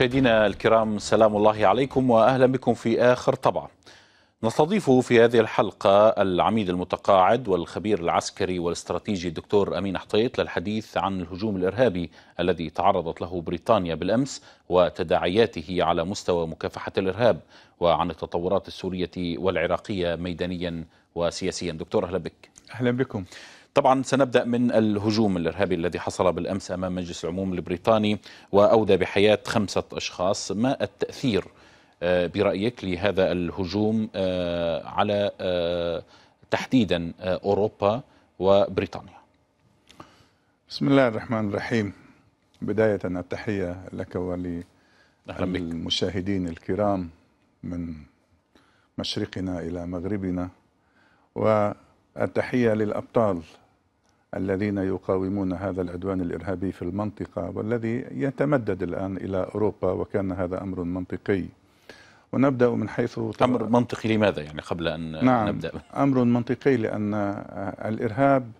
مشاهدينا الكرام سلام الله عليكم واهلا بكم في اخر طبعه. نستضيف في هذه الحلقه العميد المتقاعد والخبير العسكري والاستراتيجي الدكتور امين حطيط للحديث عن الهجوم الارهابي الذي تعرضت له بريطانيا بالامس وتداعياته على مستوى مكافحه الارهاب وعن التطورات السوريه والعراقيه ميدانيا وسياسيا. دكتور اهلا بك. اهلا بكم. طبعا سنبدأ من الهجوم الإرهابي الذي حصل بالأمس أمام مجلس العموم البريطاني وأودى بحياة خمسة أشخاص ما التأثير آه، برأيك لهذا الهجوم آه، على آه، تحديدا أوروبا وبريطانيا بسم الله الرحمن الرحيم بداية التحية لك وللمشاهدين الكرام من مشرقنا إلى مغربنا والتحية للأبطال الذين يقاومون هذا العدوان الإرهابي في المنطقة والذي يتمدد الآن إلى أوروبا وكان هذا أمر منطقي ونبدأ من حيث أمر منطقي لماذا يعني قبل أن نعم نبدأ أمر منطقي لأن آه، الإرهاب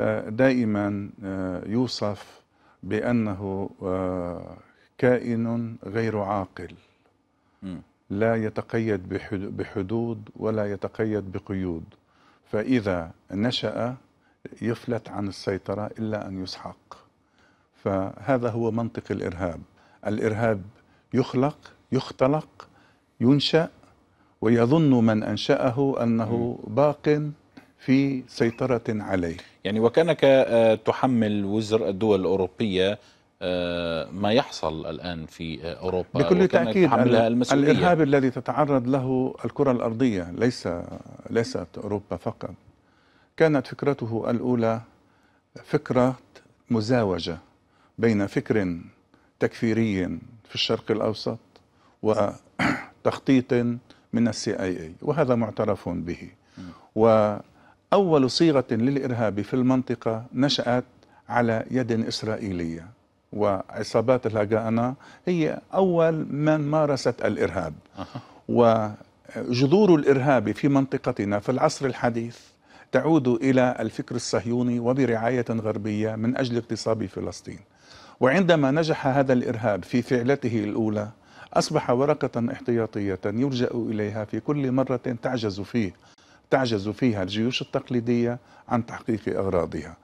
آه، دائما آه، يوصف بأنه كائن غير عاقل لا يتقيد بحدود ولا يتقيد بقيود فإذا نشأ يفلت عن السيطرة إلا أن يسحق فهذا هو منطق الإرهاب الإرهاب يخلق يختلق ينشأ ويظن من أنشأه أنه باق في سيطرة عليه يعني وكانك آه، تحمل وزر الدول الأوروبية آه، ما يحصل الآن في آه، أوروبا بكل تأكيد المسؤولية. الإرهاب الذي تتعرض له الكرة الأرضية ليس ليست أوروبا فقط كانت فكرته الأولى فكرة مزاوجة بين فكر تكفيري في الشرق الأوسط وتخطيط من السي اي اي وهذا معترف به وأول صيغة للإرهاب في المنطقة نشأت على يد إسرائيلية وعصابات الهاجانا هي أول من مارست الإرهاب وجذور الإرهاب في منطقتنا في العصر الحديث تعود إلى الفكر الصهيوني وبرعاية غربية من أجل اغتصاب فلسطين وعندما نجح هذا الإرهاب في فعلته الأولى أصبح ورقة احتياطية يلجأ إليها في كل مرة تعجز فيه تعجز فيها الجيوش التقليدية عن تحقيق أغراضها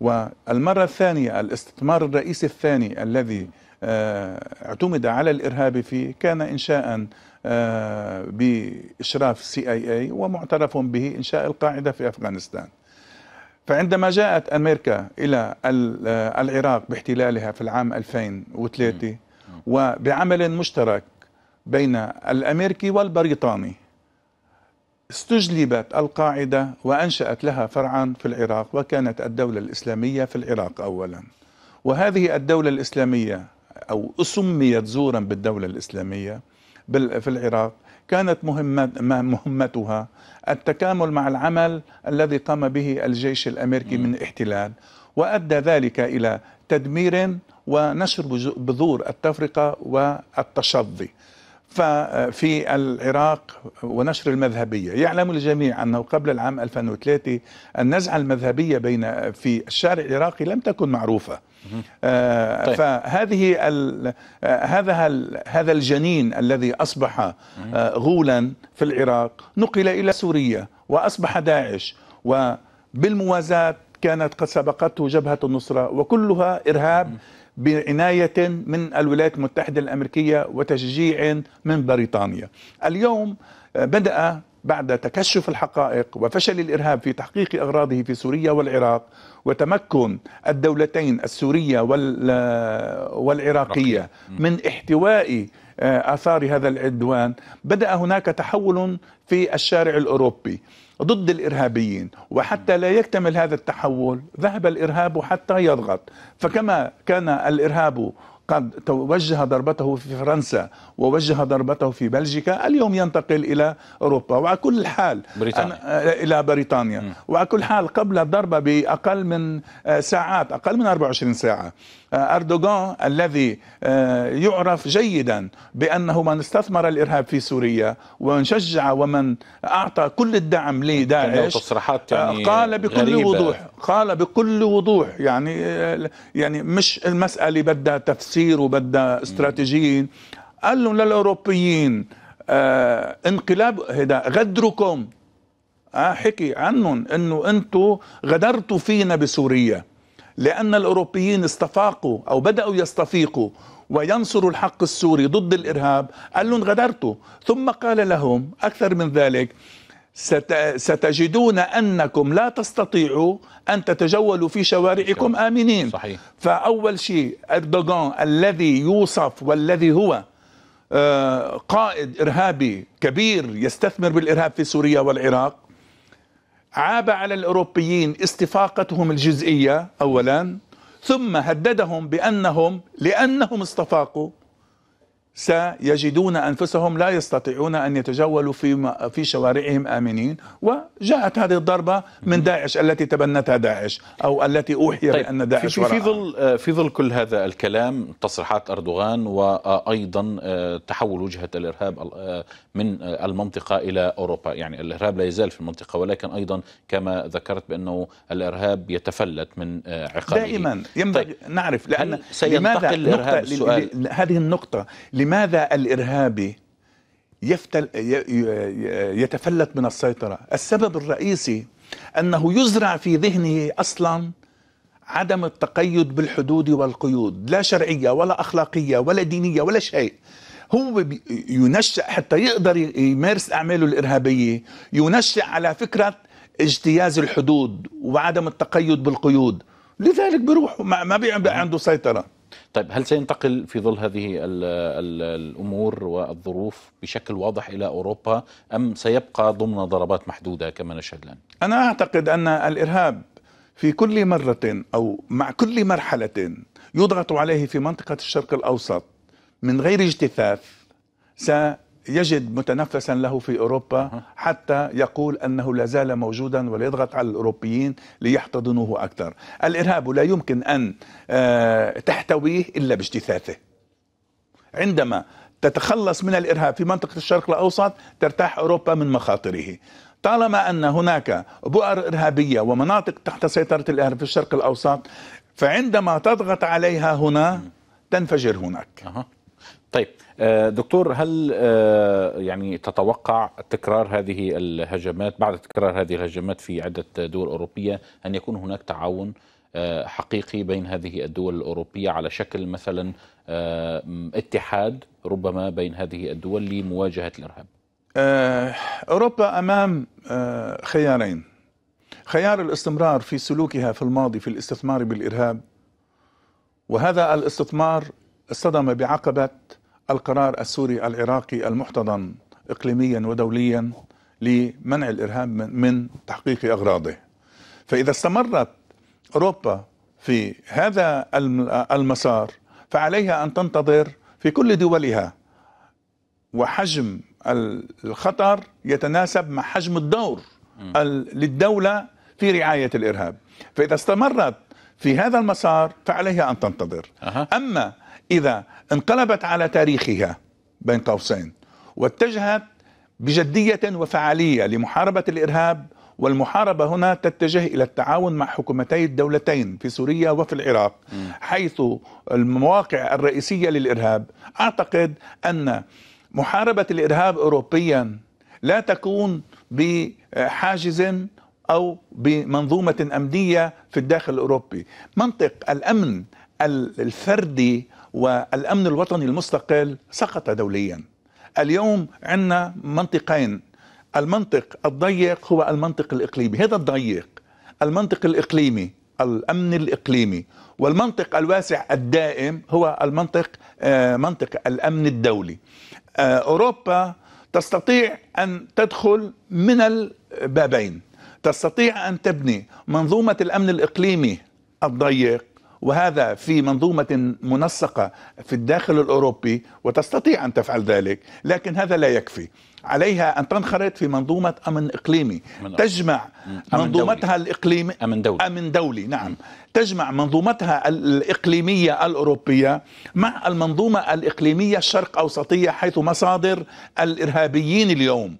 والمرة الثانية الاستثمار الرئيسي الثاني الذي آه، اعتمد على الإرهاب فيه كان إنشاء آه، بإشراف سي اي اي ومعترف به إنشاء القاعدة في أفغانستان فعندما جاءت أمريكا إلى آه، العراق باحتلالها في العام 2003 وبعمل مشترك بين الأمريكي والبريطاني استجلبت القاعدة وأنشأت لها فرعا في العراق وكانت الدولة الإسلامية في العراق أولا وهذه الدولة الإسلامية أو سميت زورا بالدولة الإسلامية في العراق كانت مهمتها التكامل مع العمل الذي قام به الجيش الامريكي من احتلال وادى ذلك الى تدمير ونشر بذور التفرقه والتشظي ففي آه، العراق ونشر المذهبية يعلم الجميع أنه قبل العام 2003 النزعة المذهبية بين آه، في الشارع العراقي لم تكن معروفة آه، طيب. فهذه ال هذا ال هذا الجنين الذي أصبح غولا في العراق نقل إلى سوريا وأصبح داعش وبالموازاة كانت قد سبقته جبهة النصرة وكلها إرهاب بعناية من الولايات المتحدة الأمريكية وتشجيع من بريطانيا اليوم بدأ بعد تكشف الحقائق وفشل الارهاب في تحقيق اغراضه في سوريا والعراق وتمكن الدولتين السوريه والعراقيه من احتواء آه، اثار هذا العدوان بدا هناك تحول في الشارع الاوروبي ضد الإرهابيين وحتى لا يكتمل هذا التحول ذهب الإرهاب حتى يضغط فكما كان الإرهاب قد توجه ضربته في فرنسا ووجه ضربته في بلجيكا اليوم ينتقل إلى أوروبا وعلى كل حال بريطانيا. آه، إلى بريطانيا م. وعلى كل حال قبل الضربة بأقل من آه، ساعات أقل من 24 ساعة آه، أردوغان الذي يعرف جيدا بأنه من استثمر الإرهاب في سوريا ومن شجع ومن أعطى كل الدعم لداعش تصريحات يعني قال بكل غريبة. وضوح قال بكل وضوح يعني يعني مش المسألة بدها تفسير وبدها استراتيجيين قال لهم للأوروبيين آه انقلاب هذا غدركم آه حكي عنهم انه انتم غدرتوا فينا بسوريا لان الاوروبيين استفاقوا او بداوا يستفيقوا وينصروا الحق السوري ضد الارهاب قال لهم غدرتوا ثم قال لهم اكثر من ذلك ستجدون انكم لا تستطيعوا ان تتجولوا في شوارعكم امنين صحيح. فاول شيء اردوغان الذي يوصف والذي هو آه، قائد ارهابي كبير يستثمر بالارهاب في سوريا والعراق عاب على الاوروبيين استفاقتهم الجزئيه اولا ثم هددهم بانهم لانهم استفاقوا سيجدون انفسهم لا يستطيعون ان يتجولوا في في شوارعهم امنين وجاءت هذه الضربه من داعش التي تبنتها داعش او التي اوحي طيب بان داعش في, في ظل في ظل كل هذا الكلام تصريحات اردوغان وايضا آه، تحول وجهه الارهاب آه، من آه، المنطقه الى اوروبا يعني الارهاب لا يزال في المنطقه ولكن ايضا كما ذكرت بانه الارهاب يتفلت من عقابه دائما ينبغي طيب نعرف لان سينتقل الارهاب هذه النقطه لماذا الإرهابي يفتل يتفلت من السيطرة السبب الرئيسي أنه يزرع في ذهنه أصلا عدم التقيد بالحدود والقيود لا شرعية ولا أخلاقية ولا دينية ولا شيء هو ينشأ حتى يقدر يمارس أعماله الإرهابية ينشأ على فكرة اجتياز الحدود وعدم التقيد بالقيود لذلك بيروح ما بيعمل عنده سيطرة طيب هل سينتقل في ظل هذه الـ الـ الامور والظروف بشكل واضح الى اوروبا ام سيبقى ضمن ضربات محدوده كما نشهد الان؟ انا اعتقد ان الارهاب في كل مره او مع كل مرحله يضغط عليه في منطقه الشرق الاوسط من غير اجتثاث س يجد متنفسا له في أوروبا حتى يقول أنه لا زال موجودا وليضغط على الأوروبيين ليحتضنوه أكثر الإرهاب لا يمكن أن آه، تحتويه إلا باجتثاثه عندما تتخلص من الإرهاب في منطقة الشرق الأوسط ترتاح أوروبا من مخاطره طالما أن هناك بؤر إرهابية ومناطق تحت سيطرة الإرهاب في الشرق الأوسط فعندما تضغط عليها هنا تنفجر هناك طيب آه، دكتور هل آه، يعني تتوقع تكرار هذه الهجمات بعد تكرار هذه الهجمات في عدة دول أوروبية أن يكون هناك تعاون آه، حقيقي بين هذه الدول الأوروبية على شكل مثلا اتحاد ربما بين هذه الدول لمواجهة الإرهاب أوروبا أمام خيارين خيار الاستمرار في سلوكها في الماضي في الاستثمار بالإرهاب وهذا الاستثمار صدم بعقبة القرار السوري العراقي المحتضن اقليميا ودوليا لمنع الارهاب من تحقيق اغراضه. فاذا استمرت اوروبا في هذا المسار فعليها ان تنتظر في كل دولها وحجم الخطر يتناسب مع حجم الدور للدوله في رعايه الارهاب. فاذا استمرت في هذا المسار فعليها ان تنتظر. اما اذا انقلبت على تاريخها بين قوسين واتجهت بجدية وفعالية لمحاربة الإرهاب والمحاربة هنا تتجه إلى التعاون مع حكومتي الدولتين في سوريا وفي العراق حيث المواقع الرئيسية للإرهاب أعتقد أن محاربة الإرهاب أوروبيا لا تكون بحاجز أو بمنظومة أمنية في الداخل الأوروبي منطق الأمن الفردي والأمن الوطني المستقل سقط دوليا اليوم عندنا منطقين المنطق الضيق هو المنطق الإقليمي هذا الضيق المنطق الإقليمي الأمن الإقليمي والمنطق الواسع الدائم هو المنطق آه، منطق الأمن الدولي آه، أوروبا تستطيع أن تدخل من البابين تستطيع أن تبني منظومة الأمن الإقليمي الضيق وهذا في منظومة منسقة في الداخل الأوروبي وتستطيع أن تفعل ذلك لكن هذا لا يكفي عليها أن تنخرط في منظومة أمن إقليمي أمن تجمع أمن منظومتها دولي. الإقليمي أمن دولي, أمن دولي نعم م. تجمع منظومتها الإقليمية الأوروبية مع المنظومة الإقليمية الشرق أوسطية حيث مصادر الإرهابيين اليوم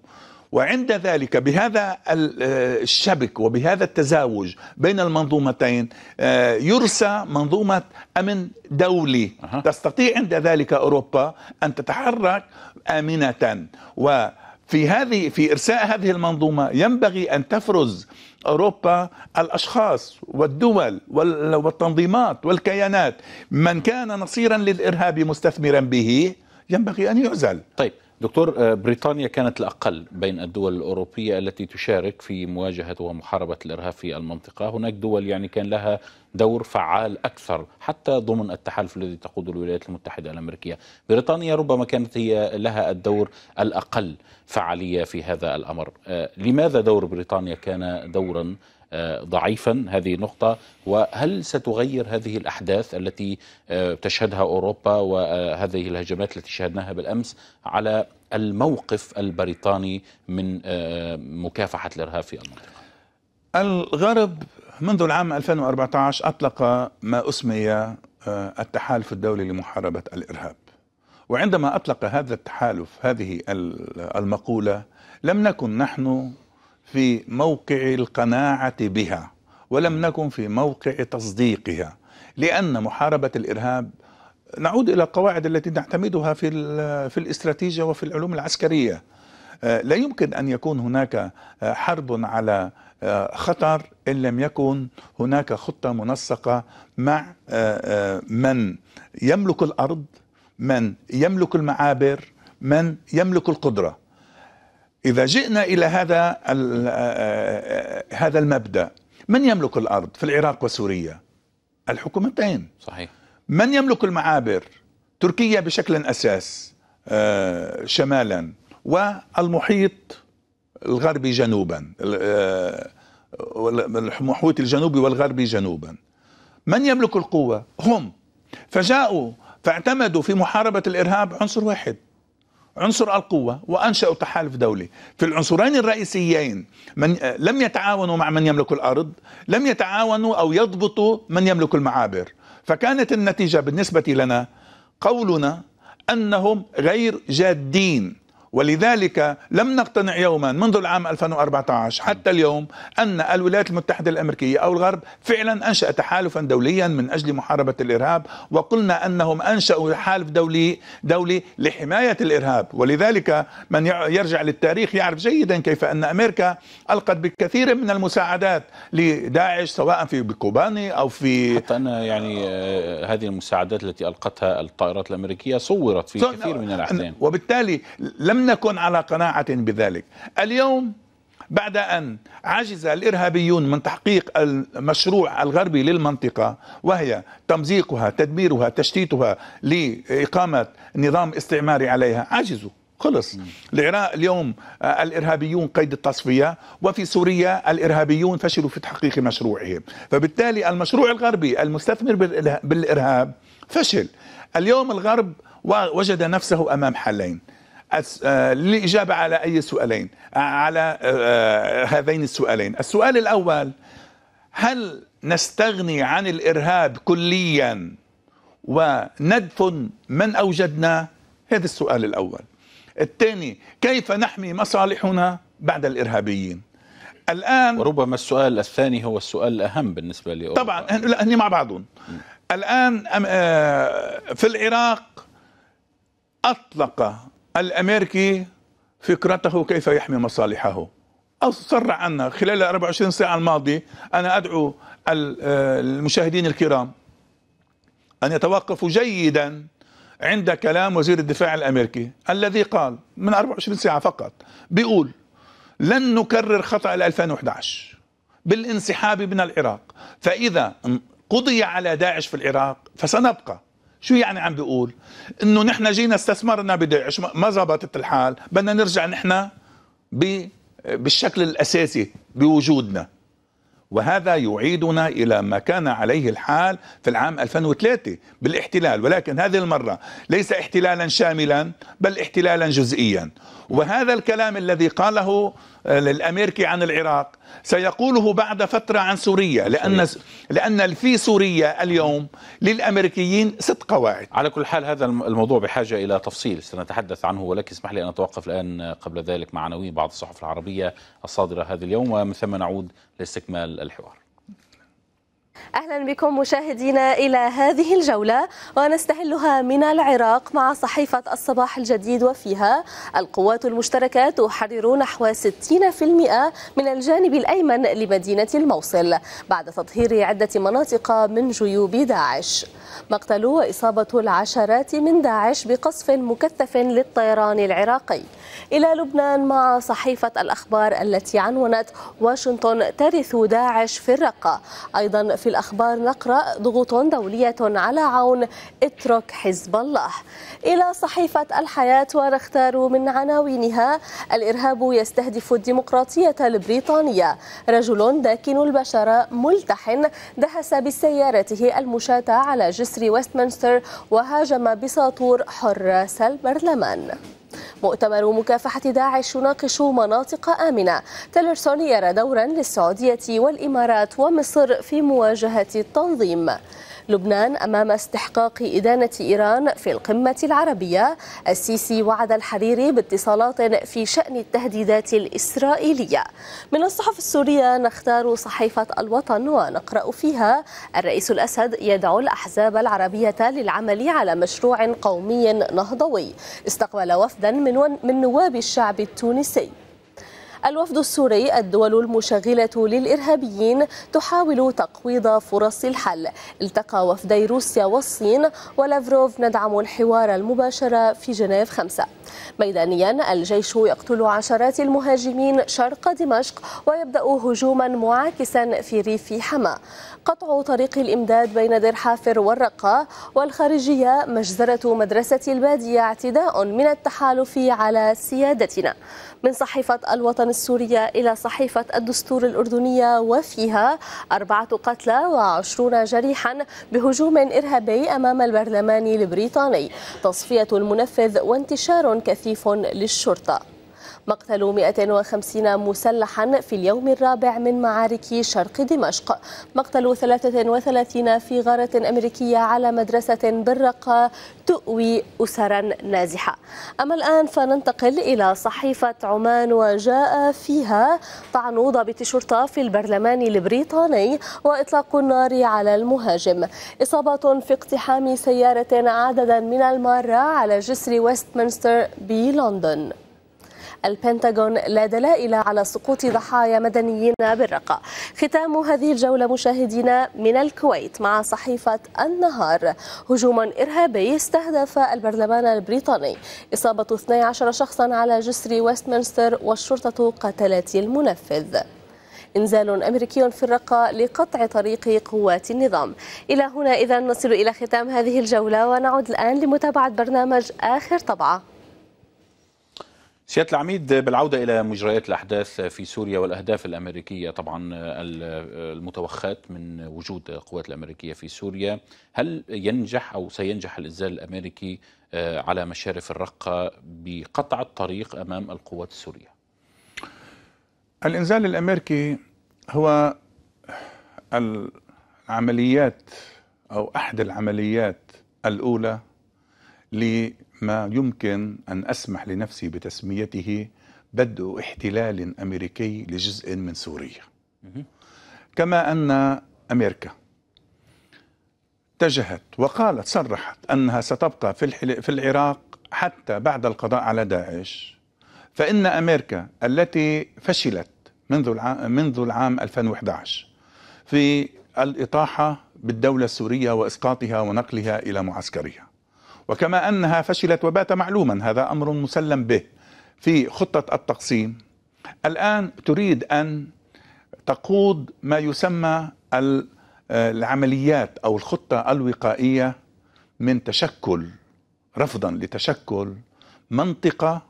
وعند ذلك بهذا آه، الشبك وبهذا التزاوج بين المنظومتين آه، يرسى منظومة أمن دولي أه. تستطيع عند ذلك أوروبا أن تتحرك آمنة و في هذه في ارساء هذه المنظومه ينبغي ان تفرز اوروبا الاشخاص والدول والتنظيمات والكيانات من كان نصيرا للارهاب مستثمرا به ينبغي ان يعزل طيب دكتور آه، بريطانيا كانت الأقل بين الدول الأوروبية التي تشارك في مواجهة ومحاربة الإرهاب في المنطقة هناك دول يعني كان لها دور فعال أكثر حتى ضمن التحالف الذي تقوده الولايات المتحدة الأمريكية بريطانيا ربما كانت هي لها الدور الأقل فعالية في هذا الأمر آه، لماذا دور بريطانيا كان دورا آه، ضعيفا هذه نقطة وهل ستغير هذه الأحداث التي آه، تشهدها أوروبا وهذه الهجمات التي شهدناها بالأمس على الموقف البريطاني من آه، مكافحة الإرهاب في المنطقة الغرب منذ العام 2014 أطلق ما أسمي التحالف الدولي لمحاربة الإرهاب وعندما أطلق هذا التحالف هذه المقولة لم نكن نحن في موقع القناعة بها ولم نكن في موقع تصديقها لأن محاربة الإرهاب نعود إلى القواعد التي نعتمدها في, في الاستراتيجية وفي العلوم العسكرية آه، لا يمكن أن يكون هناك آه، حرب على آه، خطر إن لم يكن هناك خطة منسقة مع من يملك الأرض من يملك المعابر من يملك القدره إذا جئنا إلى هذا آه، آه، هذا المبدأ من يملك الأرض في العراق وسوريا الحكومتين صحيح من يملك المعابر تركيا بشكل أساس آه، شمالا والمحيط الغربي جنوبا المحيط الجنوبي والغربي جنوبا من يملك القوة هم فجاءوا فاعتمدوا في محاربة الإرهاب عنصر واحد عنصر القوة وأنشأوا تحالف دولي في العنصرين الرئيسيين من لم يتعاونوا مع من يملك الأرض لم يتعاونوا أو يضبطوا من يملك المعابر فكانت النتيجة بالنسبة لنا قولنا أنهم غير جادين ولذلك لم نقتنع يوما منذ العام 2014 حتى اليوم أن الولايات المتحدة الأمريكية أو الغرب فعلا أنشأ تحالفا دوليا من أجل محاربة الإرهاب وقلنا أنهم أنشأوا حالف دولي دولي لحماية الإرهاب ولذلك من يرجع للتاريخ يعرف جيدا كيف أن أمريكا ألقت بكثير من المساعدات لداعش سواء في كوباني أو في حتى أن يعني آه، هذه المساعدات التي ألقتها الطائرات الأمريكية صورت في كثير من الأحزان وبالتالي لم لم نكن على قناعة بذلك اليوم بعد أن عجز الإرهابيون من تحقيق المشروع الغربي للمنطقة وهي تمزيقها تدميرها تشتيتها لإقامة نظام استعماري عليها عجزوا خلص العراق اليوم آه، الارهابيون قيد التصفيه وفي سوريا الارهابيون فشلوا في تحقيق مشروعهم فبالتالي المشروع الغربي المستثمر بالارهاب فشل اليوم الغرب وجد نفسه امام حلين أس... آه... للإجابة على أي سؤالين آه، على آه،, آه... هذين السؤالين السؤال الأول هل نستغني عن الإرهاب كليا وندفن من أوجدناه هذا السؤال الأول الثاني كيف نحمي مصالحنا بعد الإرهابيين الآن وربما السؤال الثاني هو السؤال الأهم بالنسبة لي طبعا لا هني مع بعضهم الآن آه، في العراق أطلق الأمريكي فكرته كيف يحمي مصالحه أصر عنا خلال 24 ساعة الماضية أنا أدعو المشاهدين الكرام أن يتوقفوا جيدا عند كلام وزير الدفاع الأمريكي الذي قال من 24 ساعة فقط بيقول لن نكرر خطأ 2011 بالانسحاب من العراق فإذا قضي على داعش في العراق فسنبقى شو يعني عم بيقول انه نحن جينا استثمرنا بداعش ما زبطت الحال بدنا نرجع نحن بالشكل الاساسي بوجودنا وهذا يعيدنا الى ما كان عليه الحال في العام 2003 بالاحتلال ولكن هذه المره ليس احتلالا شاملا بل احتلالا جزئيا وهذا الكلام الذي قاله الامريكي آه، عن العراق سيقوله بعد فترة عن سوريا لأن لأن في سوريا اليوم للأمريكيين ست قواعد على كل حال هذا الموضوع بحاجة إلى تفصيل سنتحدث عنه ولكن اسمح لي أن أتوقف الآن قبل ذلك مع عناوين بعض الصحف العربية الصادرة هذا اليوم ومن ثم نعود لاستكمال الحوار أهلا بكم مشاهدينا إلى هذه الجولة ونستهلها من العراق مع صحيفة الصباح الجديد وفيها القوات المشتركة تحرر نحو 60% من الجانب الأيمن لمدينة الموصل بعد تطهير عدة مناطق من جيوب داعش مقتل وإصابة العشرات من داعش بقصف مكثف للطيران العراقي إلى لبنان مع صحيفة الأخبار التي عنونت واشنطن ترث داعش في الرقة أيضا في الأخبار نقرأ ضغوط دولية على عون اترك حزب الله إلى صحيفة الحياة ونختار من عناوينها الإرهاب يستهدف الديمقراطية البريطانية رجل داكن البشرة ملتحن دهس بسيارته المشاة على جسر ويستمنستر وهاجم بساطور حراس البرلمان مؤتمر مكافحة داعش يناقش مناطق آمنة تيلرسون يرى دورا للسعودية والإمارات ومصر في مواجهة التنظيم لبنان أمام استحقاق إدانة إيران في القمة العربية السيسي وعد الحريري باتصالات في شأن التهديدات الإسرائيلية من الصحف السورية نختار صحيفة الوطن ونقرأ فيها الرئيس الأسد يدعو الأحزاب العربية للعمل على مشروع قومي نهضوي استقبل وفدا من, من نواب الشعب التونسي الوفد السوري الدول المشغلة للإرهابيين تحاول تقويض فرص الحل التقى وفدي روسيا والصين ولافروف ندعم الحوار المباشر في جنيف خمسة ميدانيا الجيش يقتل عشرات المهاجمين شرق دمشق ويبدأ هجوما معاكسا في ريف حما قطع طريق الإمداد بين دير حافر والرقة والخارجية مجزرة مدرسة البادية اعتداء من التحالف على سيادتنا من صحيفة الوطن السورية إلى صحيفة الدستور الأردنية وفيها أربعة قتلى وعشرون جريحا بهجوم إرهابي أمام البرلمان البريطاني تصفية المنفذ وانتشار كثيف للشرطة مقتل 150 مسلحا في اليوم الرابع من معارك شرق دمشق مقتل 33 في غارة أمريكية على مدرسة بالرقة تؤوي أسرا نازحة أما الآن فننتقل إلى صحيفة عمان وجاء فيها طعن ضابط شرطة في البرلمان البريطاني وإطلاق النار على المهاجم إصابات في اقتحام سيارة عددا من المارة على جسر ويستمنستر بلندن البنتاغون لا دلائل على سقوط ضحايا مدنيين بالرقة ختام هذه الجولة مشاهدينا من الكويت مع صحيفة النهار هجوم إرهابي استهدف البرلمان البريطاني إصابة 12 شخصا على جسر ويستمنستر والشرطة قتلت المنفذ إنزال أمريكي في الرقة لقطع طريق قوات النظام إلى هنا إذا نصل إلى ختام هذه الجولة ونعود الآن لمتابعة برنامج آخر طبعة سيادة العميد بالعودة إلى مجريات الأحداث في سوريا والأهداف الأمريكية طبعا المتوخاة من وجود القوات الأمريكية في سوريا هل ينجح أو سينجح الإنزال الأمريكي آه، على مشارف الرقة بقطع الطريق أمام القوات السورية الإنزال الأمريكي هو العمليات أو أحد العمليات الأولى ل ما يمكن أن أسمح لنفسي بتسميته بدء احتلال أمريكي لجزء من سوريا كما أن أمريكا اتجهت وقالت صرحت أنها ستبقى في, في العراق حتى بعد القضاء على داعش فإن أمريكا التي فشلت منذ العام, منذ العام 2011 في الإطاحة بالدولة السورية وإسقاطها ونقلها إلى معسكرها وكما أنها فشلت وبات معلوما هذا أمر مسلم به في خطة التقسيم الآن تريد أن تقود ما يسمى العمليات أو الخطة الوقائية من تشكل رفضا لتشكل منطقة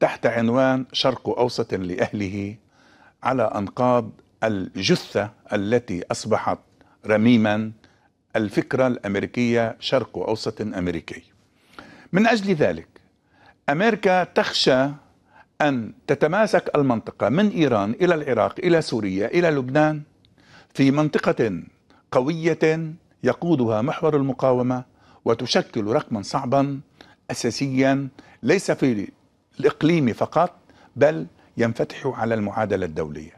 تحت عنوان شرق أوسط لأهله على أنقاض الجثة التي أصبحت رميما الفكرة الأمريكية شرق أوسط أمريكي من أجل ذلك أمريكا تخشى أن تتماسك المنطقة من إيران إلى العراق إلى سوريا إلى لبنان في منطقة قوية يقودها محور المقاومة وتشكل رقما صعبا أساسيا ليس في الإقليم فقط بل ينفتح على المعادلة الدولية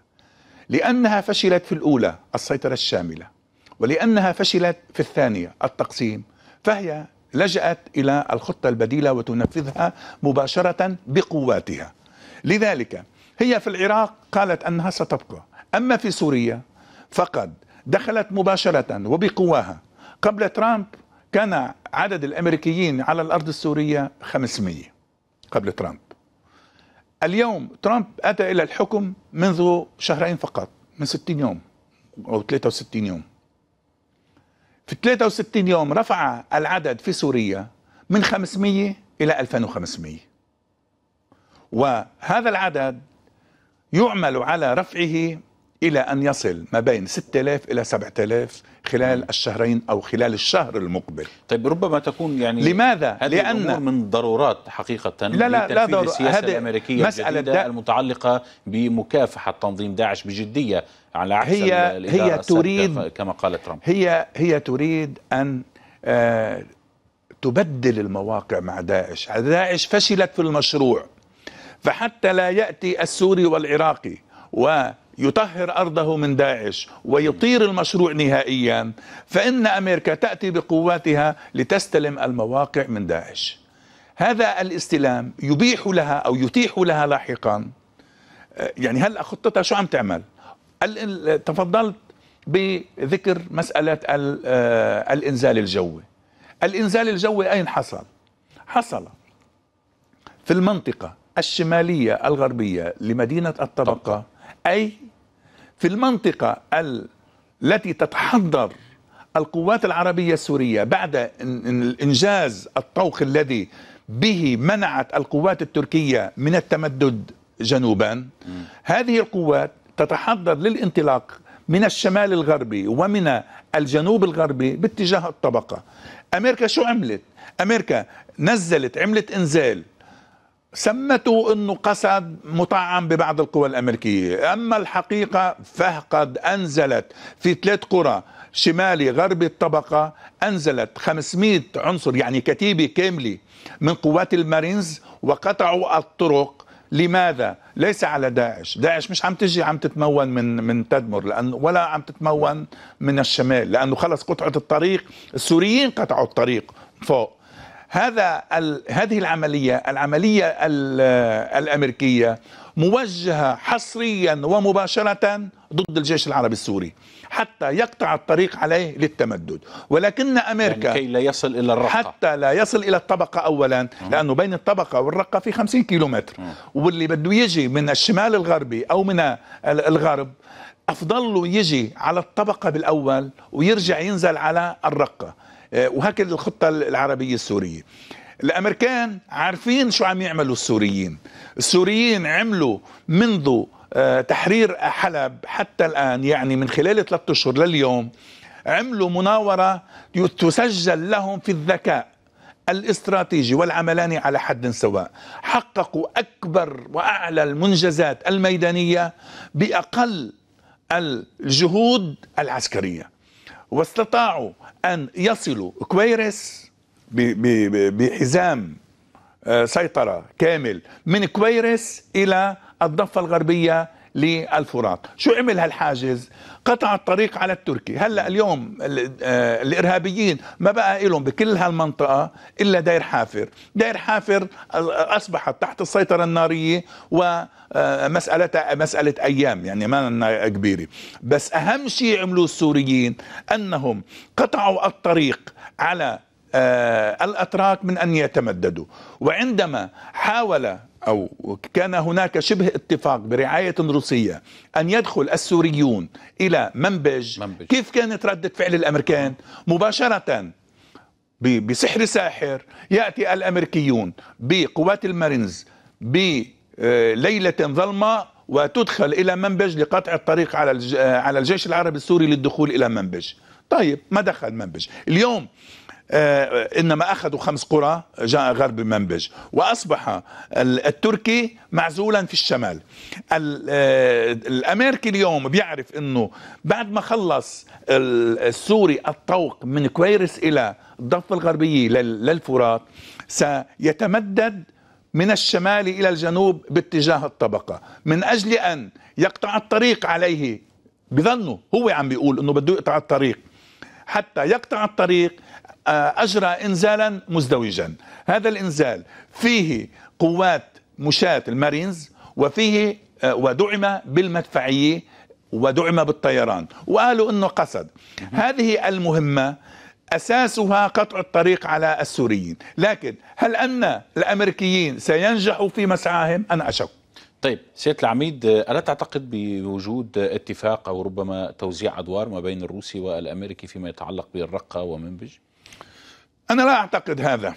لأنها فشلت في الأولى السيطرة الشاملة ولأنها فشلت في الثانية التقسيم فهي لجأت إلى الخطة البديلة وتنفذها مباشرة بقواتها لذلك هي في العراق قالت أنها ستبقى أما في سوريا فقد دخلت مباشرة وبقواها قبل ترامب كان عدد الأمريكيين على الأرض السورية 500 قبل ترامب اليوم ترامب أتى إلى الحكم منذ شهرين فقط من 60 يوم أو 63 يوم في 63 يوم رفع العدد في سوريا من 500 إلى 2500 وهذا العدد يعمل على رفعه إلى أن يصل ما بين 6000 إلى 7000 خلال الشهرين أو خلال الشهر المقبل طيب ربما تكون يعني لماذا؟ هذه لأن الأمور من ضرورات حقيقة لا لا لا ضرورة السياسة هذه الأمريكية مسألة دا المتعلقة بمكافحة تنظيم داعش بجدية على عكس هي هي تريد كما قال ترامب هي هي تريد أن آه، تبدل المواقع مع داعش داعش فشلت في المشروع فحتى لا يأتي السوري والعراقي و يطهر أرضه من داعش ويطير المشروع نهائيا فإن أمريكا تأتي بقواتها لتستلم المواقع من داعش هذا الاستلام يبيح لها أو يتيح لها لاحقا آه، يعني هلأ خطتها شو عم تعمل تفضلت بذكر مسألة آه، الإنزال الجوي الإنزال الجوي أين حصل؟ حصل في المنطقة الشمالية الغربية لمدينة الطبقة أي في المنطقة التي تتحضر القوات العربية السورية بعد إنجاز الطوق الذي به منعت القوات التركية من التمدد جنوبا هذه القوات تتحضر للانطلاق من الشمال الغربي ومن الجنوب الغربي باتجاه الطبقة أمريكا شو عملت؟ أمريكا نزلت عملت إنزال سمته انه قسد مطعم ببعض القوى الامريكيه، اما الحقيقه فقد انزلت في ثلاث قرى شمالي غربي الطبقه انزلت 500 عنصر يعني كتيبه كامله من قوات المارينز وقطعوا الطرق لماذا؟ ليس على داعش، داعش مش عم تجي عم تتمون من من تدمر لأن ولا عم تتمون من الشمال لانه خلص قطعت الطريق، السوريين قطعوا الطريق فوق هذا هذه العملية العملية الأمريكية موجهة حصريا ومباشرة ضد الجيش العربي السوري حتى يقطع الطريق عليه للتمدد ولكن أمريكا يعني كي لا يصل إلى الرقة حتى لا يصل إلى الطبقة أولا لأنه بين الطبقة والرقة في 50 كيلومتر واللي بده يجي من الشمال الغربي أو من الغرب أفضل له يجي على الطبقة بالأول ويرجع ينزل على الرقة آه، وهكذا الخطة العربية السورية الأمريكان عارفين شو عم يعملوا السوريين السوريين عملوا منذ آه، تحرير حلب حتى الآن يعني من خلال ثلاثة أشهر لليوم عملوا مناورة تسجل لهم في الذكاء الاستراتيجي والعملاني على حد سواء حققوا أكبر وأعلى المنجزات الميدانية بأقل الجهود العسكرية واستطاعوا أن يصلوا كويرس بحزام آه، سيطرة كامل من كويرس إلى الضفة الغربية للفرات شو عمل هالحاجز قطع الطريق على التركي هلا اليوم آه، الارهابيين ما بقى لهم بكل هالمنطقه الا دير حافر دير حافر اصبحت تحت السيطره الناريه ومسالتها آه، مساله ايام يعني ما كبيره بس اهم شيء عملوه السوريين انهم قطعوا الطريق على آه، الأتراك من أن يتمددوا وعندما حاول أو كان هناك شبه اتفاق برعاية روسية أن يدخل السوريون إلى منبج, منبج. كيف كانت ردة فعل الأمريكان مباشرة بسحر ساحر يأتي الأمريكيون بقوات المارينز بليلة ظلمه وتدخل إلى منبج لقطع الطريق على آه، على الجيش العربي السوري للدخول إلى منبج طيب ما دخل منبج اليوم آه، انما اخذوا خمس قرى جاء غرب منبج واصبح التركي معزولا في الشمال آه، الامريكي اليوم بيعرف انه بعد ما خلص السوري الطوق من كويرس الى الضفه الغربيه للفرات سيتمدد من الشمال الى الجنوب باتجاه الطبقه من اجل ان يقطع الطريق عليه بظنه هو عم بيقول انه بده يقطع الطريق حتى يقطع الطريق أجرى إنزالا مزدوجا هذا الإنزال فيه قوات مشاة المارينز وفيه آه، ودعم بالمدفعية ودعم بالطيران وقالوا أنه قصد هذه المهمة أساسها قطع الطريق على السوريين لكن هل أن الأمريكيين سينجحوا في مسعاهم أنا أشك طيب سيادة العميد ألا تعتقد بوجود اتفاق أو ربما توزيع أدوار ما بين الروسي والأمريكي فيما يتعلق بالرقة ومنبج؟ أنا لا أعتقد هذا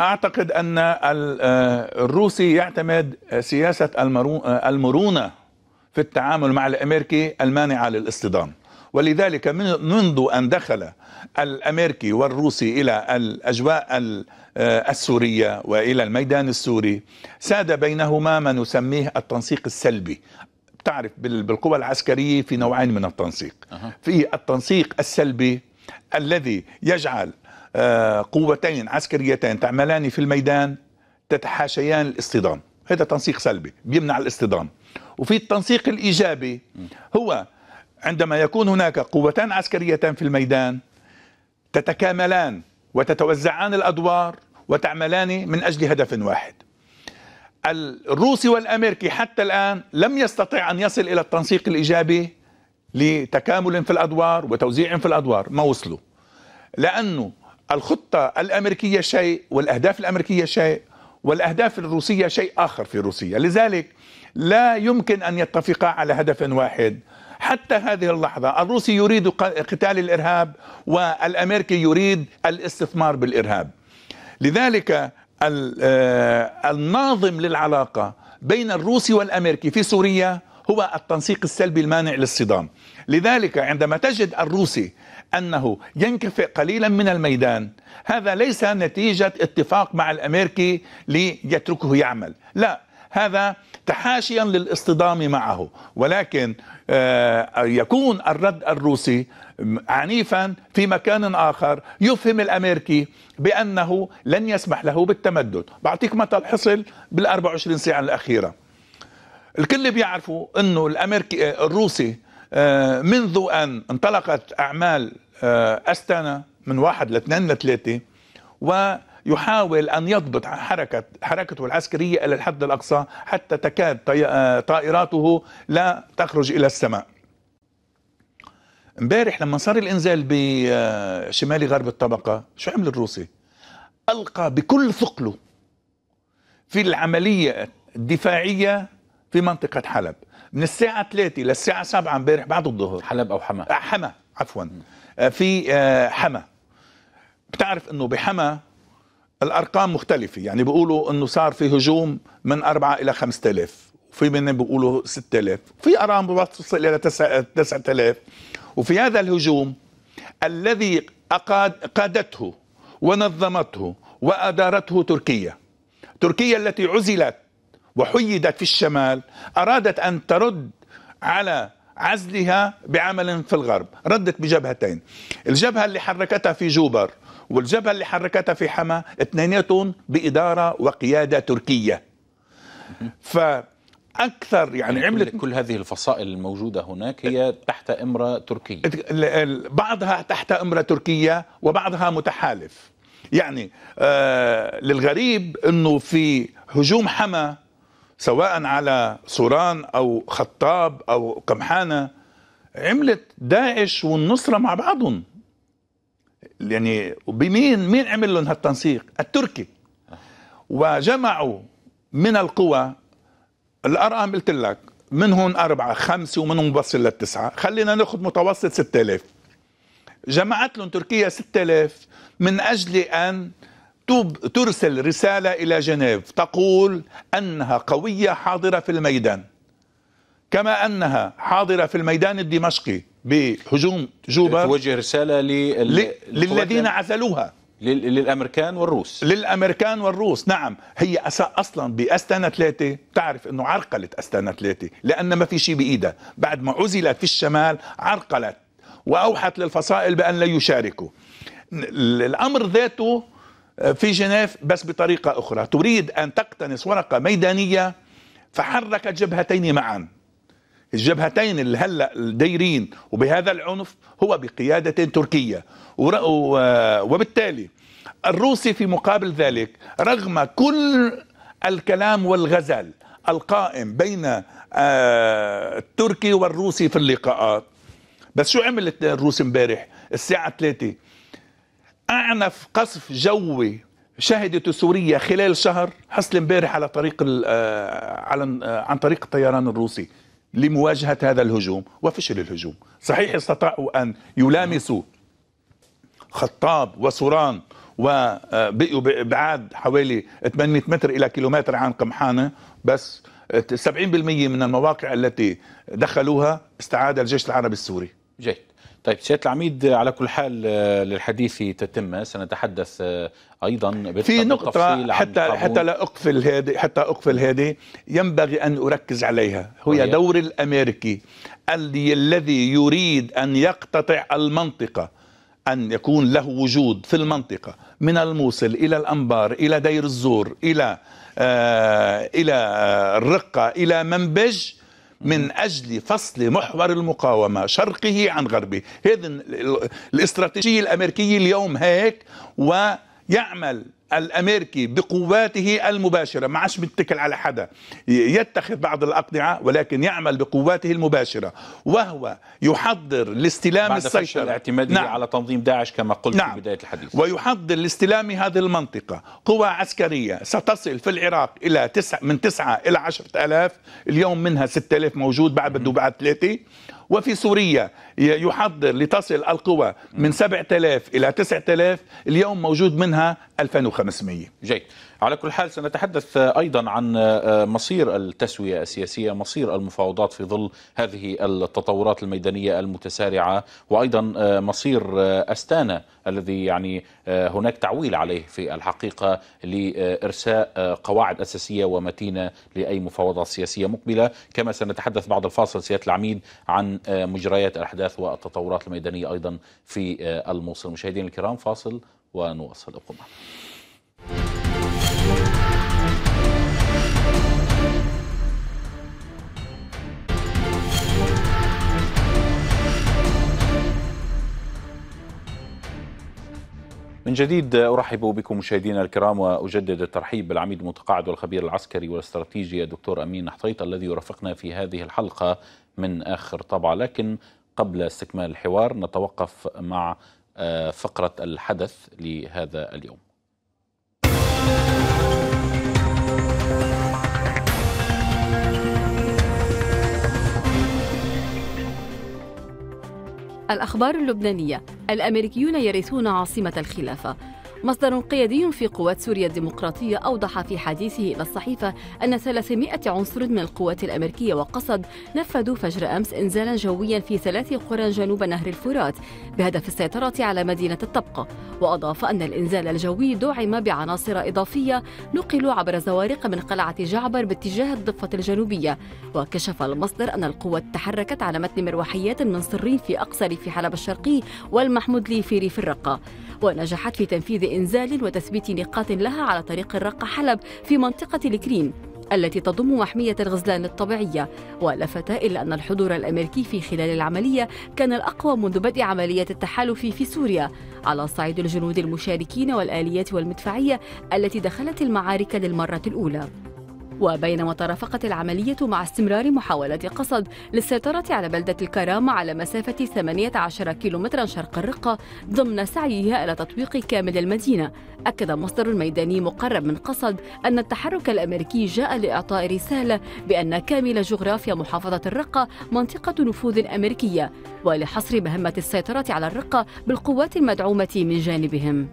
أعتقد أن آه، الروسي يعتمد سياسة آه، المرونة في التعامل مع الأمريكي المانعة للاصطدام ولذلك منذ أن دخل الأمريكي والروسي إلى الأجواء آه، السورية وإلى الميدان السوري ساد بينهما ما نسميه التنسيق السلبي تعرف بالقوى العسكرية في نوعين من التنسيق في التنسيق السلبي الذي يجعل آه، قوتين عسكريتين تعملان في الميدان تتحاشيان الاصطدام هذا تنسيق سلبي بيمنع الاصطدام وفي التنسيق الإيجابي هو عندما يكون هناك قوتان عسكريتان في الميدان تتكاملان وتتوزعان الأدوار وتعملان من أجل هدف واحد الروسي والأمريكي حتى الآن لم يستطع أن يصل إلى التنسيق الإيجابي لتكامل في الأدوار وتوزيع في الأدوار ما وصلوا لأنه الخطة الأمريكية شيء والأهداف الأمريكية شيء والأهداف الروسية شيء آخر في روسيا لذلك لا يمكن أن يتفقا على هدف واحد حتى هذه اللحظة الروسي يريد قتال الإرهاب والأمريكي يريد الاستثمار بالإرهاب لذلك آه، الناظم للعلاقة بين الروسي والأمريكي في سوريا هو التنسيق السلبي المانع للصدام لذلك عندما تجد الروسي أنه ينكفئ قليلا من الميدان هذا ليس نتيجة اتفاق مع الأمريكي ليتركه يعمل لا هذا تحاشيا للاصطدام معه ولكن آه، يكون الرد الروسي عنيفا في مكان آخر يفهم الأمريكي بأنه لن يسمح له بالتمدد بعطيك مثل حصل بال24 ساعة الأخيرة الكل بيعرفوا أنه الأمريكي آه، الروسي آه، منذ أن انطلقت أعمال آه، أستانا من واحد لاثنين لثلاثة ويحاول أن يضبط حركة حركته العسكرية إلى الحد الأقصى حتى تكاد آه، طائراته لا تخرج إلى السماء امبارح لما صار الانزال بشمال آه، غرب الطبقه شو عمل الروسي القى بكل ثقله في العمليه الدفاعيه في منطقه حلب من الساعه 3 للساعه 7 امبارح بعد الظهر حلب او حما حما عفوا م. آه، في آه، حما بتعرف انه بحما الارقام مختلفه يعني بيقولوا انه صار في هجوم من 4 الى 5000 وفي منهم بيقولوا 6000 في ارقام بتصل الى 9000 وفي هذا الهجوم الذي أقاد قادته ونظمته وادارته تركيا تركيا التي عزلت وحيدت في الشمال ارادت ان ترد على عزلها بعمل في الغرب ردت بجبهتين الجبهة اللي حركتها في جوبر والجبهة اللي حركتها في حما اثنيناتهم بإدارة وقيادة تركية ف اكثر يعني, يعني عملت كل, كل هذه الفصائل الموجوده هناك هي تحت امره تركيه بعضها تحت امره تركيه وبعضها متحالف يعني آه للغريب انه في هجوم حما سواء على صوران او خطاب او قمحانه عملت داعش والنصره مع بعضهم يعني بمين مين عمل لهم هالتنسيق التركي وجمعوا من القوى الارقام قلت لك منهم أربعة خمسة ومنهم بوصل للتسعة خلينا ناخذ متوسط 6000 جمعت لهم تركيا 6000 من أجل أن ترسل رسالة إلى جنيف تقول أنها قوية حاضرة في الميدان كما أنها حاضرة في الميدان الدمشقي بهجوم جوبر توجه رسالة لل... للذين عزلوها للامريكان والروس للامريكان والروس نعم هي اصلا باستانا ثلاثه تعرف انه عرقلت استانا ثلاثه لان ما في شيء بايدها بعد ما عزلت في الشمال عرقلت واوحت للفصائل بان لا يشاركوا الامر ذاته في جنيف بس بطريقة أخرى تريد أن تقتنص ورقة ميدانية فحركت جبهتين معا الجبهتين اللي هلا دايرين وبهذا العنف هو بقيادة تركية وبالتالي الروسي في مقابل ذلك رغم كل الكلام والغزل القائم بين آه، التركي والروسي في اللقاءات بس شو عمل الروسي امبارح الساعة 3 أعنف قصف جوي شهدته سوريا خلال شهر حصل امبارح على طريق آه، على آه، عن طريق الطيران الروسي لمواجهة هذا الهجوم وفشل الهجوم صحيح استطاعوا أن يلامسوا خطاب وسوران وبقوا آه، بإبعاد حوالي 800 متر إلى كيلومتر عن قمحانة بس 70% من المواقع التي دخلوها استعاد الجيش العربي السوري جيد طيب سياده العميد على كل حال آه، للحديث تتمه سنتحدث آه، ايضا في نقطه حتى حتى لا اقفل هذه حتى اقفل هذه ينبغي ان اركز عليها هي دور الامريكي الذي يريد ان يقتطع المنطقه ان يكون له وجود في المنطقه من الموصل الى الانبار الى دير الزور الى آه الى آه، الرقه الى منبج من أجل فصل محور المقاومة شرقه عن غربه هذه الاستراتيجية الأمريكية اليوم هيك ويعمل الامريكي بقواته المباشره ما عادش متكل على حدا يتخذ بعض الاقنعه ولكن يعمل بقواته المباشره وهو يحضر لاستلام بعد السيطره فشل اعتماده نعم. على تنظيم داعش كما قلت نعم. في بدايه الحديث ويحضر لاستلام هذه المنطقه قوى عسكريه ستصل في العراق الى تسع من 9 الى 10000 اليوم منها 6000 موجود بعد بده بعد ثلاثه وفي سوريا يحضر لتصل القوى من 7000 إلى 9000 اليوم موجود منها 2500 جيد على كل حال سنتحدث ايضا عن آه، مصير التسويه السياسيه، مصير المفاوضات في ظل هذه التطورات الميدانيه المتسارعه، وايضا آه، مصير آه، استانا الذي يعني هناك تعويل عليه في الحقيقه لارساء قواعد اساسيه ومتينه لاي مفاوضات سياسيه مقبله، كما سنتحدث بعد الفاصل سياده العميد عن مجريات الاحداث والتطورات الميدانيه ايضا في الموصل. مشاهدينا الكرام فاصل ونواصل ابقوا معنا. من جديد ارحب بكم مشاهدينا الكرام واجدد الترحيب بالعميد المتقاعد والخبير العسكري والاستراتيجي الدكتور امين حطيط الذي يرافقنا في هذه الحلقه من اخر طبعه لكن قبل استكمال الحوار نتوقف مع آه، فقره الحدث لهذا اليوم. الأخبار اللبنانية الأمريكيون يرثون عاصمة الخلافة مصدر قيادي في قوات سوريا الديمقراطية أوضح في حديثه إلى الصحيفة أن 300 عنصر من القوات الأمريكية وقصد نفذوا فجر أمس إنزالا جويا في ثلاث قرى جنوب نهر الفرات بهدف السيطرة على مدينة الطبقة وأضاف أن الإنزال الجوي دعم بعناصر إضافية نقلوا عبر زوارق من قلعة جعبر باتجاه الضفة الجنوبية وكشف المصدر أن القوات تحركت على متن مروحيات من صرين في أقصر في حلب الشرقي والمحمودلي في ريف الرقة ونجحت في تنفيذ إنزال وتثبيت نقاط لها على طريق الرقة حلب في منطقة الكرين التي تضم محمية الغزلان الطبيعية ولفت إلى أن الحضور الأمريكي في خلال العملية كان الأقوى منذ بدء عملية التحالف في سوريا على صعيد الجنود المشاركين والآليات والمدفعية التي دخلت المعارك للمرة الأولى وبينما ترافقت العملية مع استمرار محاولة قصد للسيطرة على بلدة الكرامة على مسافة 18 كيلومترا شرق الرقة ضمن سعيها إلى تطويق كامل المدينة أكد مصدر ميداني مقرب من قصد أن التحرك الأمريكي جاء لإعطاء رسالة بأن كامل جغرافيا محافظة الرقة منطقة نفوذ أمريكية ولحصر مهمة السيطرة على الرقة بالقوات المدعومة من جانبهم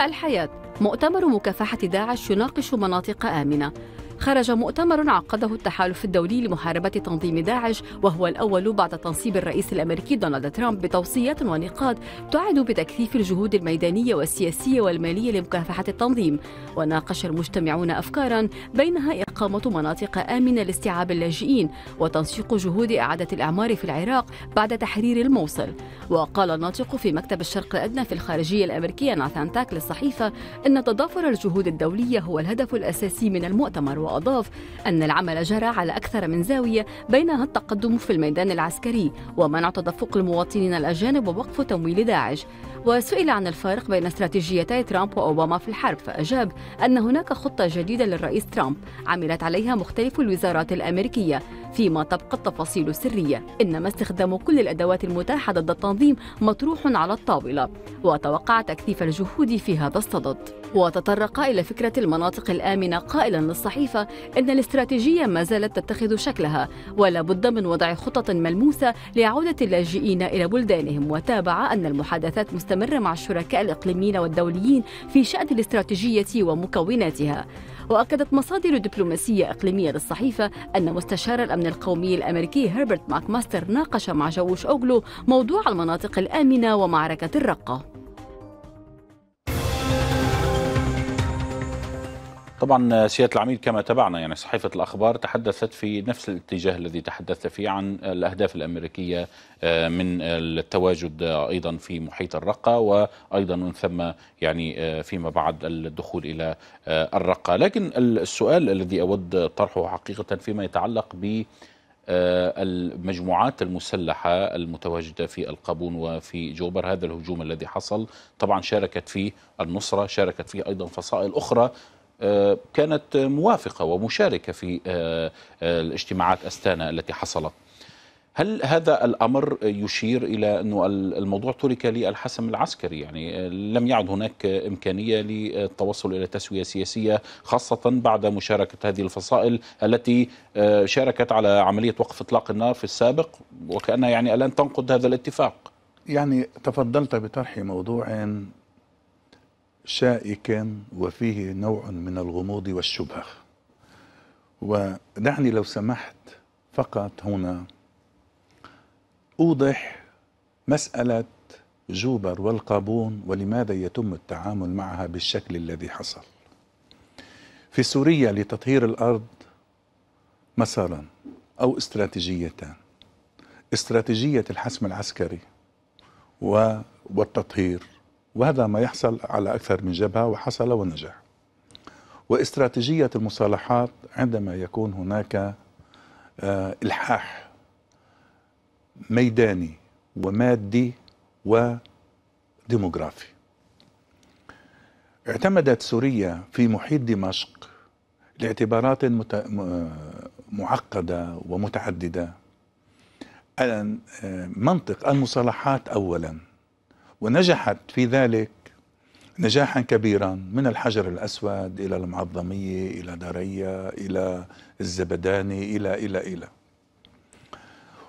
الحياة مؤتمر مكافحة داعش يناقش مناطق آمنة خرج مؤتمر عقده التحالف الدولي لمحاربة تنظيم داعش وهو الأول بعد تنصيب الرئيس الأمريكي دونالد ترامب بتوصيات ونقاط تعد بتكثيف الجهود الميدانية والسياسية والمالية لمكافحة التنظيم وناقش المجتمعون أفكارا بينها إقامة مناطق آمنة لاستيعاب اللاجئين وتنسيق جهود إعادة الأعمار في العراق بعد تحرير الموصل وقال الناطق في مكتب الشرق الأدنى في الخارجية الأمريكية ناثان تاك للصحيفة أن تضافر الجهود الدولية هو الهدف الأساسي من المؤتمر وأضاف أن العمل جرى على أكثر من زاوية بينها التقدم في الميدان العسكري ومنع تدفق المواطنين الأجانب ووقف تمويل داعش وسئل عن الفارق بين استراتيجيتي ترامب وأوباما في الحرب فأجاب أن هناك خطة جديدة للرئيس ترامب عملت عليها مختلف الوزارات الأمريكية فيما تبقى التفاصيل السرية إنما استخدام كل الأدوات المتاحة ضد التنظيم مطروح على الطاولة وتوقع تكثيف الجهود في هذا الصدد وتطرق إلى فكرة المناطق الآمنة قائلا للصحيفة إن الاستراتيجية ما زالت تتخذ شكلها ولا بد من وضع خطط ملموسة لعودة اللاجئين إلى بلدانهم وتابع أن المحادثات مستمرة مستمرة مع الشركاء الإقليميين والدوليين في شأن الاستراتيجية ومكوناتها وأكدت مصادر دبلوماسية إقليمية للصحيفة أن مستشار الأمن القومي الأمريكي هربرت ماكماستر ناقش مع جوش أوغلو موضوع المناطق الآمنة ومعركة الرقة طبعا آه، سياده العميد كما تابعنا يعني صحيفه الاخبار تحدثت في نفس الاتجاه الذي تحدثت فيه عن الاهداف الامريكيه آه، من التواجد آه، ايضا في محيط الرقه وايضا من ثم يعني فيما بعد الدخول الى الرقه، لكن السؤال الذي اود طرحه حقيقه فيما يتعلق ب المجموعات المسلحة المتواجدة في القابون وفي جوبر هذا الهجوم الذي حصل طبعا شاركت فيه النصرة شاركت فيه أيضا فصائل أخرى آه، كانت موافقة ومشاركة في آه، آه، الاجتماعات أستانا التي حصلت هل هذا الأمر يشير إلى أن الموضوع ترك للحسم العسكري يعني لم يعد هناك إمكانية للتوصل إلى تسوية سياسية خاصة بعد مشاركة هذه الفصائل التي شاركت على عملية وقف إطلاق النار في السابق وكأنها يعني الآن تنقض هذا الاتفاق يعني تفضلت بطرح موضوع شائك وفيه نوع من الغموض والشبهة ودعني لو سمحت فقط هنا أوضح مسألة جوبر والقابون ولماذا يتم التعامل معها بالشكل الذي حصل في سوريا لتطهير الأرض مسارا أو استراتيجيتان استراتيجية الحسم العسكري والتطهير وهذا ما يحصل على أكثر من جبهة وحصل ونجح واستراتيجية المصالحات عندما يكون هناك آه، إلحاح ميداني ومادي وديموغرافي اعتمدت سوريا في محيط دمشق لاعتبارات مت... معقدة ومتعددة آه، منطق المصالحات أولاً ونجحت في ذلك نجاحا كبيرا من الحجر الأسود إلى المعظمية إلى دارية إلى الزبداني إلى إلى إلى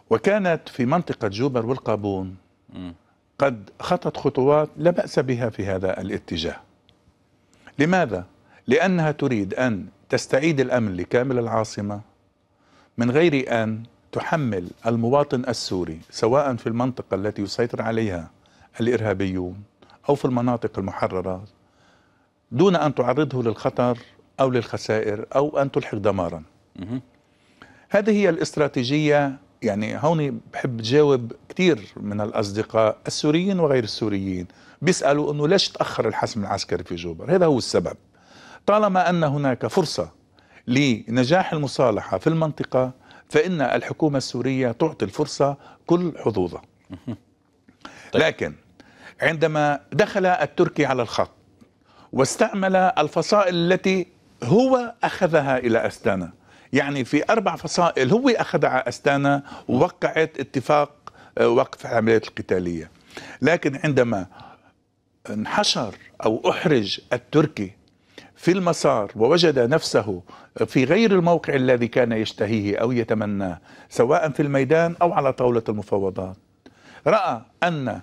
وكانت في منطقة جوبر والقابون قد خطت خطوات لا بأس بها في هذا الاتجاه لماذا؟ لأنها تريد أن تستعيد الأمن لكامل العاصمة من غير أن تحمل المواطن السوري سواء في المنطقة التي يسيطر عليها الإرهابيون أو في المناطق المحررة دون أن تعرضه للخطر أو للخسائر أو أن تلحق دمارا هذه هي الاستراتيجية يعني هون بحب جاوب كثير من الأصدقاء السوريين وغير السوريين بيسألوا أنه ليش تأخر الحسم العسكري في جوبر هذا هو السبب طالما أن هناك فرصة لنجاح المصالحة في المنطقة فإن الحكومة السورية تعطي الفرصة كل حظوظها طيب. لكن عندما دخل التركي على الخط واستعمل الفصائل التي هو أخذها إلى أستانا يعني في أربع فصائل هو أخذها على أستانا ووقعت اتفاق آه، وقف العمليات القتالية لكن عندما انحشر أو أحرج التركي في المسار ووجد نفسه في غير الموقع الذي كان يشتهيه أو يتمناه سواء في الميدان أو على طاولة المفاوضات رأى أن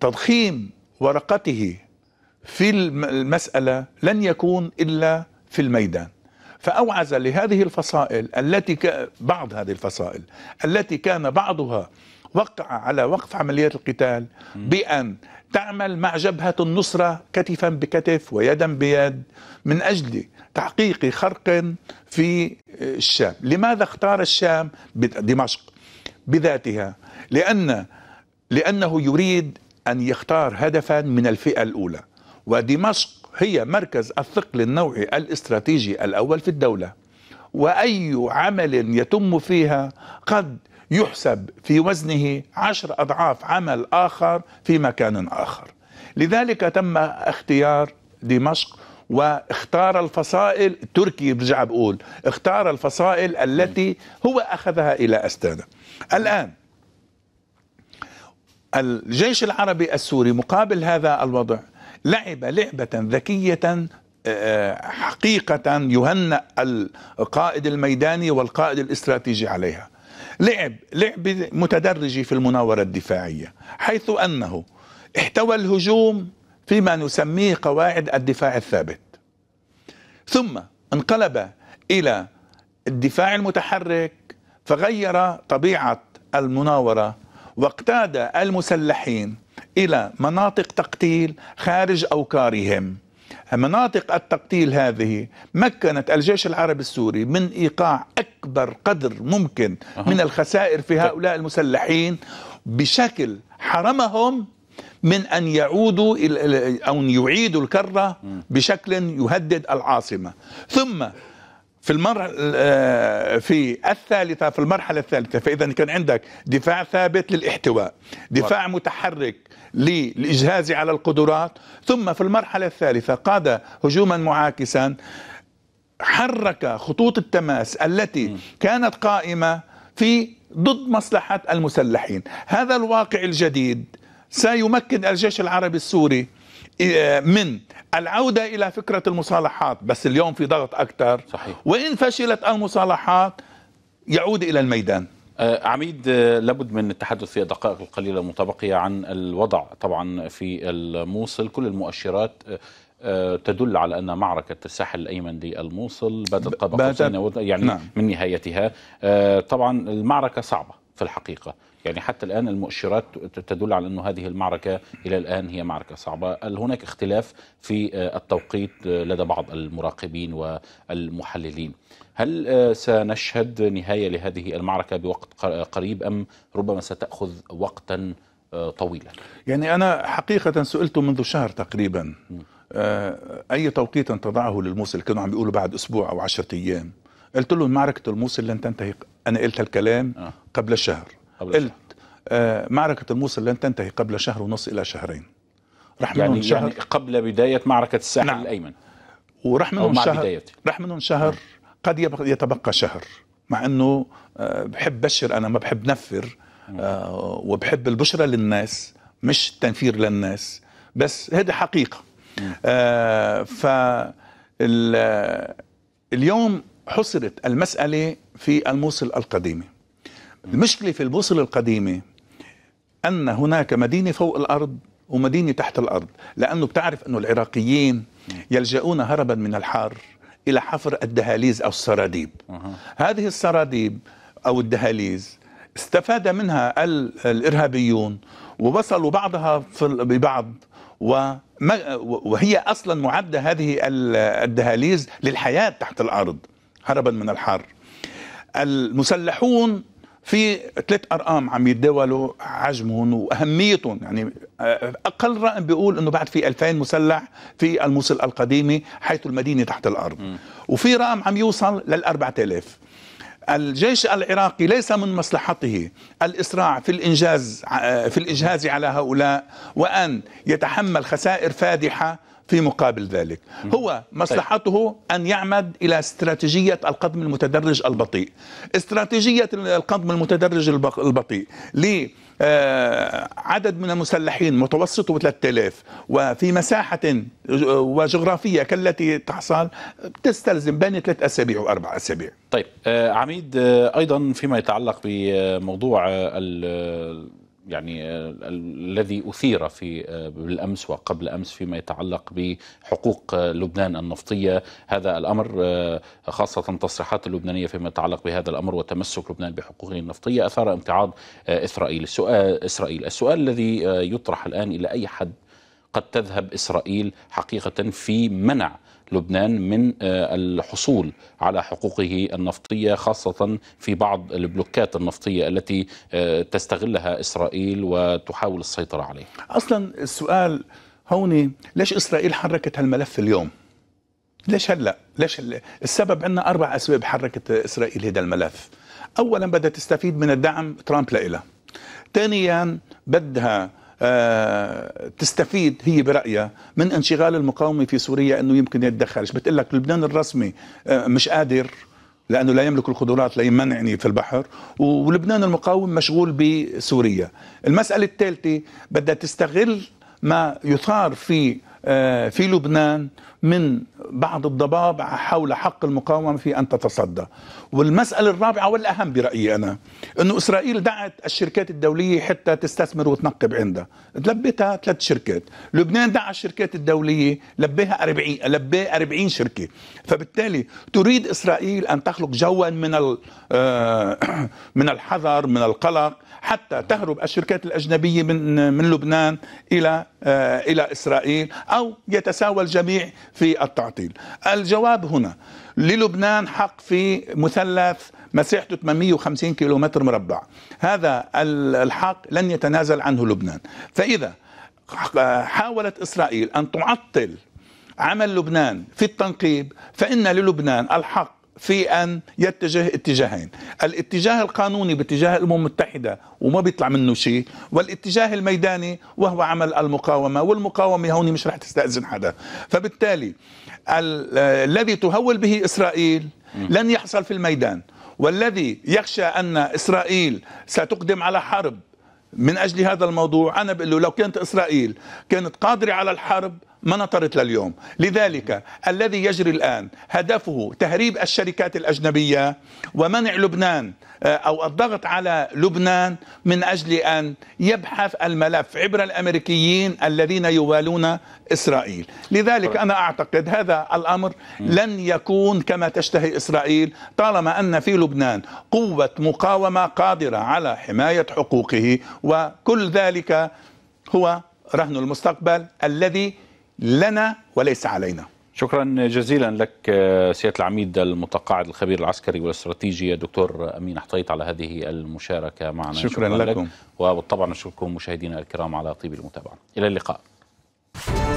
تضخيم ورقته في المسألة لن يكون إلا في الميدان فأوعز لهذه الفصائل التي ك... بعض هذه الفصائل التي كان بعضها وقع على وقف عمليات القتال بأن تعمل مع جبهة النصرة كتفا بكتف ويدا بيد من أجل تحقيق خرق في الشام لماذا اختار الشام دمشق بذاتها لأن لأنه يريد أن يختار هدفا من الفئة الأولى ودمشق هي مركز الثقل النوعي الاستراتيجي الأول في الدولة وأي عمل يتم فيها قد يحسب في وزنه عشر أضعاف عمل آخر في مكان آخر لذلك تم اختيار دمشق واختار الفصائل تركي برجع بقول اختار الفصائل التي هو أخذها إلى أستانا الآن الجيش العربي السوري مقابل هذا الوضع لعب لعبة ذكية آه، حقيقة يهنأ القائد الميداني والقائد الاستراتيجي عليها لعب لعب متدرج في المناورة الدفاعية حيث أنه احتوى الهجوم فيما نسميه قواعد الدفاع الثابت ثم انقلب إلى الدفاع المتحرك فغير طبيعة المناورة واقتاد المسلحين إلى مناطق تقتيل خارج أوكارهم مناطق التقتيل هذه مكنت الجيش العربي السوري من ايقاع اكبر قدر ممكن أه. من الخسائر في هؤلاء المسلحين بشكل حرمهم من ان يعودوا او يعيدوا الكره بشكل يهدد العاصمه ثم في المر... آه، في الثالثه في المرحله الثالثه فاذا كان عندك دفاع ثابت للاحتواء دفاع متحرك للاجهاز على القدرات ثم في المرحله الثالثه قاد هجوما معاكسا حرك خطوط التماس التي كانت قائمه في ضد مصلحه المسلحين هذا الواقع الجديد سيمكن الجيش العربي السوري آه، من العودة إلى فكرة المصالحات بس اليوم في ضغط أكثر صحيح. وإن فشلت المصالحات يعود إلى الميدان آه، عميد آه، لابد من التحدث في الدقائق القليلة المتبقية عن الوضع طبعا في الموصل كل المؤشرات آه، تدل على أن معركة الساحل الأيمن للموصل بدات قاب يعني نعم. من نهايتها طبعا المعركة صعبة في الحقيقة يعني حتى الآن المؤشرات تدل على أن هذه المعركة إلى الآن هي معركة صعبة هل هناك اختلاف في آه، التوقيت آه، لدى بعض المراقبين والمحللين هل آه، سنشهد نهاية لهذه المعركة بوقت قريب أم ربما ستأخذ وقتا طويلا يعني أنا حقيقة سئلت منذ شهر تقريبا أي توقيت تضعه للموصل كانوا عم بيقولوا بعد أسبوع أو عشرة أيام قلت لهم معركة الموصل لن تنتهي أنا قلت الكلام قبل شهر قلت آه معركة الموصل لن تنتهي قبل شهر ونص إلى شهرين راح يعني منهم شهر يعني قبل بداية معركة الساحل نعم. الأيمن وراح منهم شهر رح راح منهم شهر نعم. قد يتبقى شهر مع أنه آه بحب بشر أنا ما بحب نفر نعم. آه وبحب البشرة للناس مش التنفير للناس بس هذه حقيقة نعم. آه ف اليوم حصرت المسألة في الموصل القديمة المشكلة في البوصلة القديمة أن هناك مدينة فوق الأرض ومدينة تحت الأرض لأنه بتعرف أنه العراقيين يلجؤون هربا من الحار إلى حفر الدهاليز أو السراديب أه. هذه السراديب أو الدهاليز استفاد منها الإرهابيون ووصلوا بعضها ببعض وهي أصلا معدة هذه الدهاليز للحياة تحت الأرض هربا من الحر المسلحون في ثلاث ارقام عم يتداولوا حجمهم واهميتهم يعني آه، اقل رقم بيقول انه بعد في 2000 مسلح في الموصل القديمه حيث المدينه تحت الارض م. وفي رقم عم يوصل لل 4000 الجيش العراقي ليس من مصلحته الإسراع في الإنجاز آه، في الإجهاز على هؤلاء وأن يتحمل خسائر فادحة في مقابل ذلك هو طيب. مصلحته أن يعمد إلى استراتيجية القدم المتدرج البطيء استراتيجية القدم المتدرج البطيء لي آه عدد من المسلحين متوسطه 3000 وفي مساحة آه، وجغرافية كالتي تحصل تستلزم بين ثلاث أسابيع وأربع أسابيع طيب آه عميد آه أيضا فيما يتعلق بموضوع آه، يعني آه، الذي أثير في آه، بالأمس وقبل أمس فيما يتعلق بحقوق آه، لبنان النفطية هذا الأمر خاصة التصريحات اللبنانية فيما يتعلق بهذا الأمر وتمسك لبنان بحقوقه النفطية أثار امتعاض إسرائيل السؤال, إسرائيل السؤال الذي يطرح الآن إلى أي حد قد تذهب إسرائيل حقيقة في منع لبنان من آه، الحصول على حقوقه النفطية خاصة في بعض البلوكات النفطية التي آه، تستغلها إسرائيل وتحاول السيطرة عليه أصلا السؤال هون ليش إسرائيل حركت هالملف اليوم ليش هلا ليش هل... السبب عندنا أربع أسباب حركت إسرائيل هذا الملف أولا بدها تستفيد من الدعم ترامب لإلها ثانيا بدها آه، تستفيد هي برأيها من انشغال المقاومة في سوريا أنه يمكن يتدخلش بتقول لك لبنان الرسمي آه، مش قادر لأنه لا يملك القدرات ليمنعني في البحر ولبنان المقاوم مشغول بسوريا المسألة الثالثة بدها تستغل ما يثار في آه، في لبنان من بعض الضباب حول حق المقاومة في أن تتصدى والمسألة الرابعة والأهم برأيي أنا أنه إسرائيل دعت الشركات الدولية حتى تستثمر وتنقب عندها لبتها ثلاث شركات لبنان دعا الشركات الدولية لبيها 40 لبي 40 شركة فبالتالي تريد إسرائيل أن تخلق جوا من آه، من الحذر من القلق حتى تهرب الشركات الأجنبية من من لبنان إلى آه، إلى إسرائيل أو يتساوى الجميع في التعطيل الجواب هنا للبنان حق في مثلث مساحته 850 كيلومتر مربع هذا الحق لن يتنازل عنه لبنان فإذا آه، حاولت إسرائيل أن تعطل عمل لبنان في التنقيب فإن للبنان الحق في ان يتجه اتجاهين الاتجاه القانوني باتجاه الامم المتحده وما بيطلع منه شيء والاتجاه الميداني وهو عمل المقاومه والمقاومه هون مش رح تستاذن حدا فبالتالي الذي تهول به اسرائيل لن يحصل في الميدان والذي يخشى ان اسرائيل ستقدم على حرب من اجل هذا الموضوع انا بقول له لو كانت اسرائيل كانت قادره على الحرب ما نطرت لليوم لذلك الذي يجري الآن هدفه تهريب الشركات الأجنبية ومنع لبنان آه، أو الضغط على لبنان من أجل أن يبحث الملف عبر الأمريكيين الذين يوالون إسرائيل لذلك أنا أعتقد هذا الأمر لن يكون كما تشتهي إسرائيل طالما أن في لبنان قوة مقاومة قادرة على حماية حقوقه وكل ذلك هو رهن المستقبل الذي لنا وليس علينا شكرا جزيلا لك آه، سياده العميد المتقاعد الخبير العسكري والاستراتيجي دكتور امين حطيط على هذه المشاركه معنا شكرا, شكرا لكم لك وبالطبع نشكركم مشاهدينا الكرام على طيب المتابعه الى اللقاء